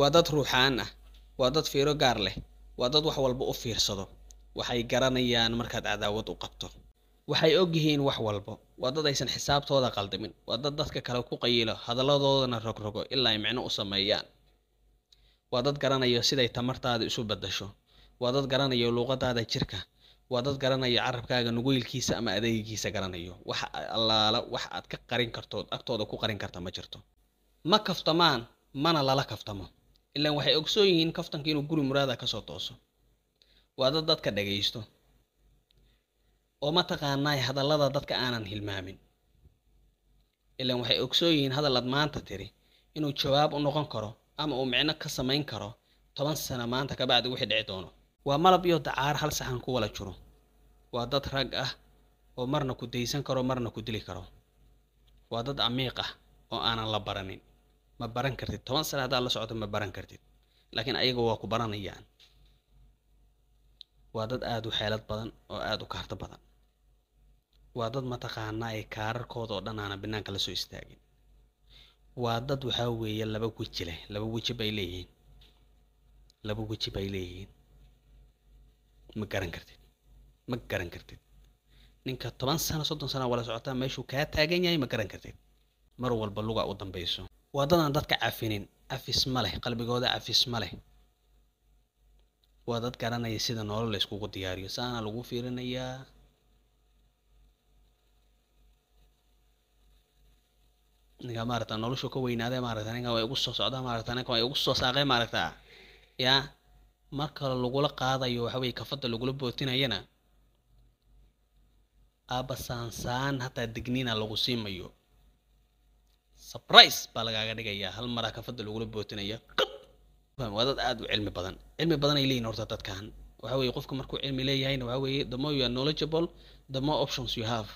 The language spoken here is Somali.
waa dad ruuxaan ah waa dad fiiro gaar leh waa dad wax walba u fiirsado waxay garanayaan markaad cadaawad u qabto waxay og yihiin wax walbo waa dad aysan xisaabtooda qaldamin waa dad dadka kale ku qayilo hadalladoodana rogrogo ilaa ay micno u sameeyaan waa dad garanayo siday tamartaada isu badasho waa dad garanayo luuqadaada jirka waa dad garanayo carabkaaga nuguylkiisa ama adeegiisa garanayo wax allaala wax aad ka qarin kartood agtooda ku qarin karta ma jirto ma kaftamaan mana lala kaftamo ilaan waxay ogsoon yihiin kaftanka inuu guri muraada kasoo tooso waa dad dadka dhagaysto oo mataqaanaay hadallada dadka aanan hilmaamin ilaan waxay ogsoon yihiin hadal aad maanta tiri inuu jawaab u noqon karo ama uu micno ka samayn karo toban sano maanta kabacdi wixii dhici doono waa malab iyo dacaar hal saxan ku wala jiro waa dad rag ah oo marna ku daysan karo marna ku dili karo waa dad camiiq ah oo aanan la baranin ma baran kartid toban sane haddaad la socoto ma baran kartid laakiin ayaga waa ku baranayaan waa dad aada u xeelad badan oo aada u kaarto badan waa dad mataqaanaa ay kaararkooda oo dhan aanan banaanka soo istaagin waa dad waxaa weeye laba weji leh laba weji bay leeyihiin laba weji bay leeyihiin ma garan kartid ma garan kartid ninka toban sano soddon sana wala la socotaa meeshuu kaa taagan yahay ma garan kartid mar walba luga u dambayso waa dadaan dadka cafinin cafis ma leh qalbigooda cafis ma leh waa dad garanaya sida nolol layskugu diyaariyo saana lagu fiirinayaa ninkaa maarata noloshu ka weynaade maarata ninkan way ugu soo socdaa maarata ninkan way ugu soo saaqee maaragtaa yaa mar kale lagula qaadayo waxaweye kafadda lagula bootinayana aabba saansaan hataa digniina lagu siimayo surprise baa lagaaga dhigayaa hal maraa ah kafada lagula bootinaya waadad aada u cilmi badan cilmi badan ay leeyihin horta dadkan waxa weeye qofka markuu cilmi leeyahayna waxa weeye the more you are knowledgeable the more options you have